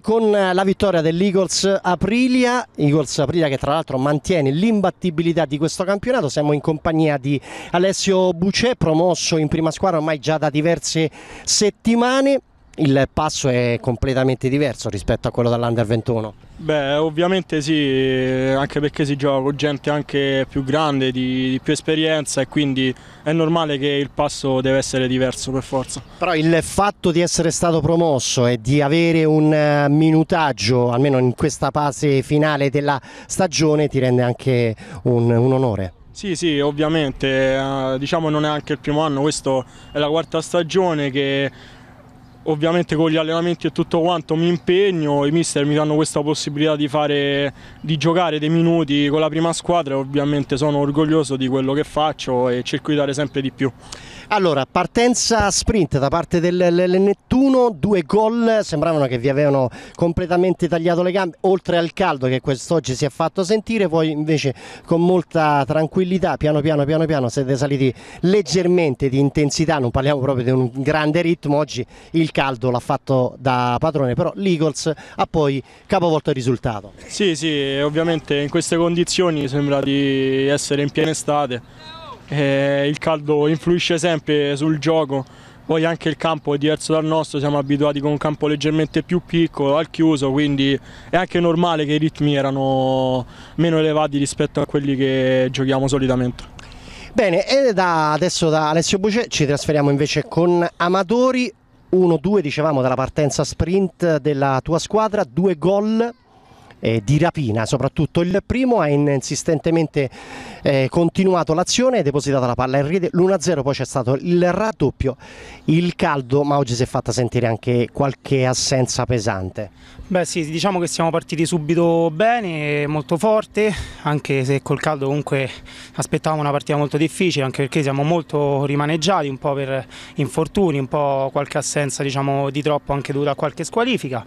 con la vittoria dell'Eagles Aprilia, Eagles Aprilia che tra l'altro mantiene l'imbattibilità di questo campionato, siamo in compagnia di Alessio Bucè, promosso in prima squadra ormai già da diverse settimane il passo è completamente diverso rispetto a quello dell'Under 21? Beh, ovviamente sì, eh, anche perché si gioca con gente anche più grande, di, di, più esperienza e quindi è normale che il passo deve essere diverso per forza. Però il fatto di essere stato promosso e di avere un eh, minutaggio, almeno in questa fase finale della stagione, ti rende anche un, un onore. Sì, sì, ovviamente, eh, diciamo non è anche il primo anno, questa è la quarta stagione che ovviamente con gli allenamenti e tutto quanto mi impegno, i mister mi danno questa possibilità di, fare, di giocare dei minuti con la prima squadra e ovviamente sono orgoglioso di quello che faccio e cerco di dare sempre di più. Allora, partenza sprint da parte del Nettuno, due gol, sembravano che vi avevano completamente tagliato le gambe, oltre al caldo che quest'oggi si è fatto sentire, poi invece con molta tranquillità, piano piano piano piano siete saliti leggermente di intensità, non parliamo proprio di un grande ritmo, oggi il caldo l'ha fatto da padrone, però l'Eagles ha poi capovolto il risultato. Sì, sì, ovviamente in queste condizioni sembra di essere in piena estate, eh, il caldo influisce sempre sul gioco, poi anche il campo è diverso dal nostro, siamo abituati con un campo leggermente più piccolo, al chiuso, quindi è anche normale che i ritmi erano meno elevati rispetto a quelli che giochiamo solitamente. Bene, e da adesso da Alessio Bucce ci trasferiamo invece con Amatori 1-2 dicevamo dalla partenza sprint della tua squadra, due gol eh, di rapina soprattutto il primo ha insistentemente eh, continuato l'azione è depositata la palla in rete l'1-0 poi c'è stato il raddoppio il caldo ma oggi si è fatta sentire anche qualche assenza pesante beh sì diciamo che siamo partiti subito bene molto forte anche se col caldo comunque aspettavamo una partita molto difficile anche perché siamo molto rimaneggiati un po' per infortuni un po' qualche assenza diciamo di troppo anche dovuta a qualche squalifica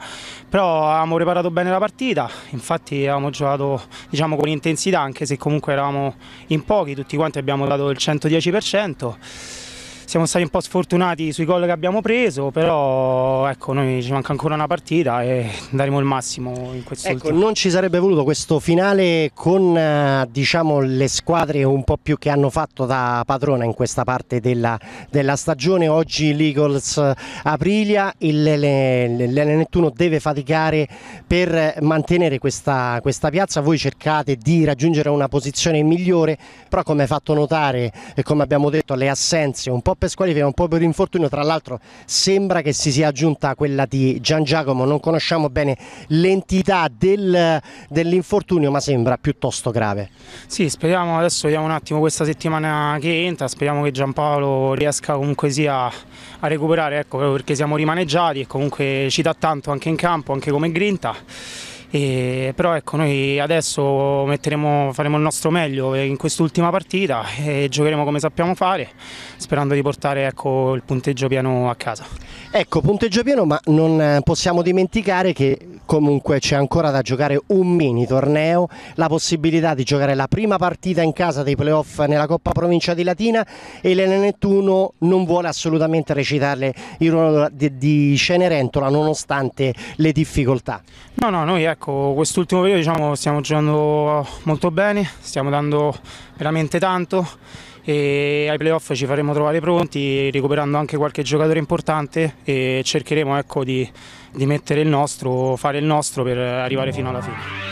però abbiamo preparato bene la partita infatti avevamo giocato diciamo, con intensità anche se comunque eravamo in pochi, tutti quanti abbiamo dato il 110% siamo stati un po' sfortunati sui gol che abbiamo preso, però ecco, noi ci manca ancora una partita e daremo il massimo in questo ecco, ultimo. Non ci sarebbe voluto questo finale con eh, diciamo, le squadre un po' più che hanno fatto da padrona in questa parte della, della stagione, oggi l'Eagles eh, Aprilia, l'N21 deve faticare per mantenere questa, questa piazza, voi cercate di raggiungere una posizione migliore, però come hai fatto notare e come abbiamo detto le assenze un po' per squalifica, un po' per infortunio, tra l'altro sembra che si sia aggiunta quella di Gian Giacomo, non conosciamo bene l'entità del, dell'infortunio ma sembra piuttosto grave. Sì, speriamo adesso vediamo un attimo questa settimana che entra, speriamo che Giampaolo riesca comunque sia a recuperare, ecco, perché siamo rimaneggiati e comunque ci dà tanto anche in campo, anche come grinta e, però ecco, noi adesso faremo il nostro meglio in quest'ultima partita e giocheremo come sappiamo fare, sperando di portare ecco, il punteggio pieno a casa. Ecco, punteggio pieno, ma non eh, possiamo dimenticare che comunque c'è ancora da giocare un mini torneo, la possibilità di giocare la prima partita in casa dei playoff nella Coppa Provincia di Latina e l'Elena Nettuno non vuole assolutamente recitarle il ruolo di Cenerentola nonostante le difficoltà. No, no, noi ecco, quest'ultimo periodo diciamo, stiamo giocando molto bene, stiamo dando veramente tanto e ai playoff ci faremo trovare pronti recuperando anche qualche giocatore importante e cercheremo ecco, di, di mettere il nostro, fare il nostro per arrivare fino alla fine.